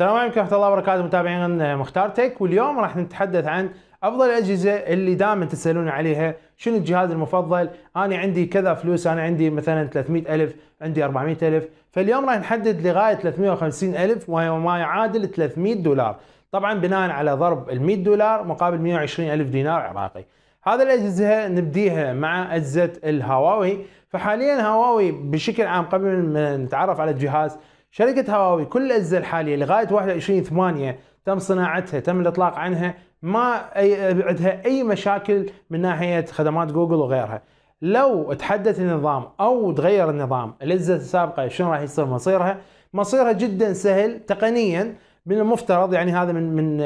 السلام عليكم ورحمة الله وبركاته متابعين آه، مختار تك واليوم راح نتحدث عن افضل الاجهزة اللي دائما تسألون عليها شنو الجهاز المفضل انا عندي كذا فلوس انا عندي مثلا 300 الف عندي 400 الف فاليوم راح نحدد لغاية 350 الف وما يعادل 300 دولار طبعا بناء على ضرب ال 100 دولار مقابل 120 الف دينار عراقي هذه الاجهزه نبديها مع اجهزه الهواوي فحاليا هواوي بشكل عام قبل ما نتعرف على الجهاز شركة هواوي كل الأجهزة الحالية لغاية 21 ثمانية تم صناعتها تم الإطلاق عنها ما أي عندها أي مشاكل من ناحية خدمات جوجل وغيرها لو تحدث النظام أو تغير النظام الأجهزة السابقة شنو راح يصير مصيرها مصيرها جدا سهل تقنيا من المفترض يعني هذا من من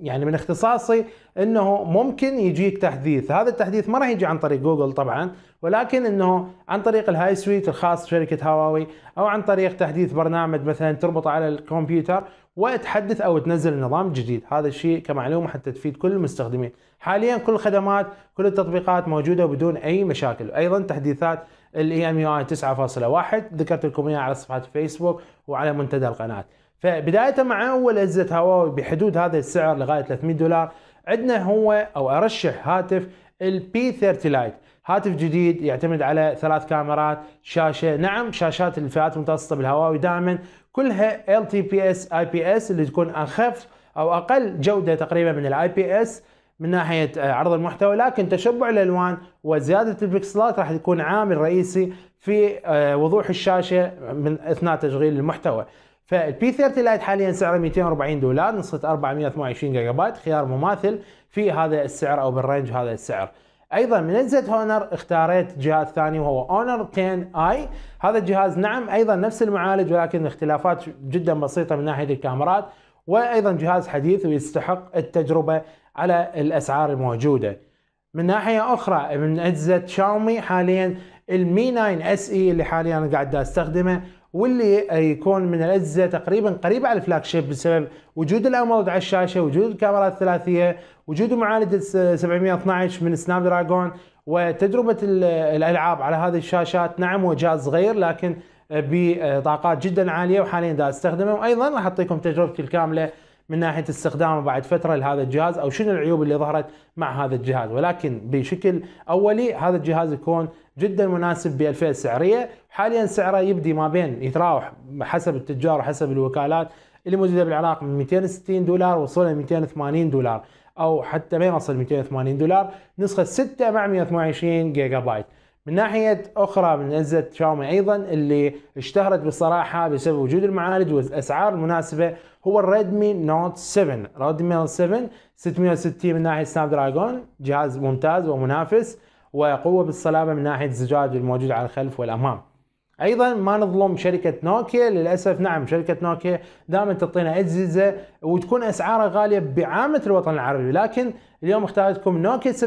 يعني من اختصاصي انه ممكن يجيك تحديث، هذا التحديث ما راح يجي عن طريق جوجل طبعا، ولكن انه عن طريق الهاي سويت الخاص بشركه هواوي او عن طريق تحديث برنامج مثلا تربطه على الكمبيوتر وتحدث او تنزل النظام الجديد، هذا الشيء كمعلومه حتى تفيد كل المستخدمين، حاليا كل الخدمات كل التطبيقات موجوده بدون اي مشاكل، ايضا تحديثات الاي ام يو اي 9.1 ذكرت لكم اياها على صفحه الفيسبوك وعلى منتدى القناه. فبداية مع أول أجهزة هواوي بحدود هذا السعر لغاية 300 دولار عندنا هو أو أرشح هاتف البي 30 لايت هاتف جديد يعتمد على ثلاث كاميرات شاشة نعم شاشات الفئات المتوسطة بالهواوي دائما كلها LTPS IPS اللي تكون أخف أو أقل جودة تقريبا من الاي بي اس من ناحيه عرض المحتوى لكن تشبع الالوان وزياده البكسلات راح يكون عامل رئيسي في آه، وضوح الشاشه من اثناء تشغيل المحتوى فالبي 30 لايت حاليا سعره 240 دولار نسخه 428 جيجا بايت خيار مماثل في هذا السعر او بالرينج هذا السعر ايضا من اجهزه هونر اختاريت جهاز ثاني وهو اونر 10 اي هذا الجهاز نعم ايضا نفس المعالج ولكن اختلافات جدا بسيطه من ناحيه الكاميرات وايضا جهاز حديث ويستحق التجربه على الاسعار الموجوده من ناحيه اخرى من اجهزه شاومي حاليا المي 9 اس اي e اللي حاليا انا قاعد استخدمه واللي يكون من الاجهزه تقريبا قريبه على الفلاج شيب بسبب وجود الامولد على الشاشه، وجود الكاميرات الثلاثيه، وجود معالج 712 من سناب دراجون وتجربه الالعاب على هذه الشاشات، نعم هو جهاز صغير لكن بطاقات جدا عاليه وحاليا دا استخدمه وايضا راح اعطيكم تجربتي الكامله من ناحيه استخدامه بعد فتره لهذا الجهاز او شنو العيوب اللي ظهرت مع هذا الجهاز ولكن بشكل اولي هذا الجهاز يكون جدا مناسب بالفئه السعريه حاليا سعره يبدي ما بين يتراوح حسب التجار وحسب الوكالات اللي موجوده بالعراق من 260 دولار وصولا 280 دولار او حتى ما يوصل 280 دولار نسخه 6 مع 128 جيجا بايت من ناحية أخرى من أجهزة شاومي أيضا اللي اشتهرت بصراحة بسبب وجود المعالج والأسعار المناسبة هو الريدمي نوت 7 ريدمي نوت 7 660 من ناحية سناب دراجون جهاز ممتاز ومنافس وقوة بالصلابة من ناحية الزجاج الموجود على الخلف والأمام ايضا ما نظلم شركه نوكيا للاسف نعم شركه نوكيا دائما تعطينا اجهزه وتكون اسعارها غاليه بعامه الوطن العربي لكن اليوم اختارتكم نوكيا 7.1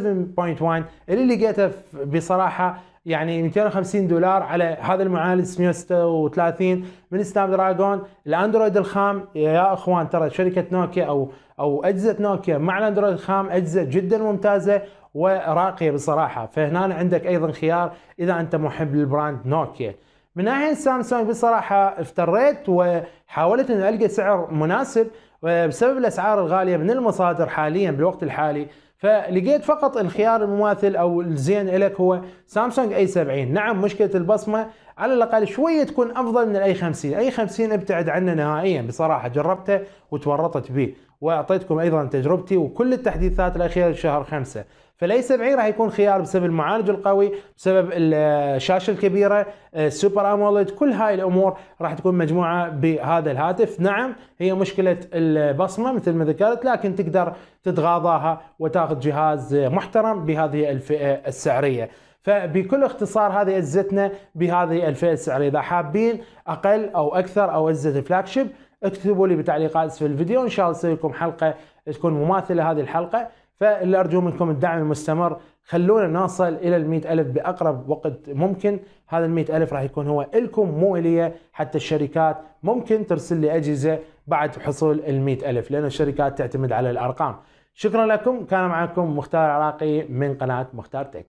اللي لقيته بصراحه يعني 250 دولار على هذا المعالج 136 من سناب دراجون الاندرويد الخام يا اخوان ترى شركه نوكيا او او اجهزه نوكيا مع الاندرويد الخام اجهزه جدا ممتازه وراقيه بصراحه فهنا عندك ايضا خيار اذا انت محب للبراند نوكيا من ناحيه سامسونج بصراحه افتريت وحاولت ان القى سعر مناسب آه، بسبب الاسعار الغاليه من المصادر حاليا بالوقت الحالي فلقيت فقط الخيار المماثل او الزين لك هو سامسونج اي 70 نعم مشكله البصمه على الاقل شويه تكون افضل من الاي 50 اي 50 ابتعد عنه نهائيا بصراحه جربته وتورطت به واعطيتكم ايضا تجربتي وكل التحديثات الاخيره لشهر 5 فليس بعيد راح يكون خيار بسبب المعالج القوي بسبب الشاشه الكبيره السوبر اموليد كل هاي الامور راح تكون مجموعه بهذا الهاتف نعم هي مشكله البصمه مثل ما ذكرت لكن تقدر تتغاضاها وتاخذ جهاز محترم بهذه الفئه السعريه فبكل اختصار هذه اجهزتنا بهذه الفئه السعريه اذا حابين اقل او اكثر او اجهزه فلاج شيب اكتبوا لي بتعليقات اسفل الفيديو ان شاء الله اسوي لكم حلقه تكون مماثله هذه الحلقه فاللي أرجوه منكم الدعم المستمر خلونا نصل إلى المئة ألف بأقرب وقت ممكن هذا المئة ألف راح يكون هو إلكم مو إلي حتى الشركات ممكن ترسل لي أجهزة بعد حصول المئة ألف لأن الشركات تعتمد على الأرقام شكرا لكم كان معكم مختار عراقي من قناة مختار تك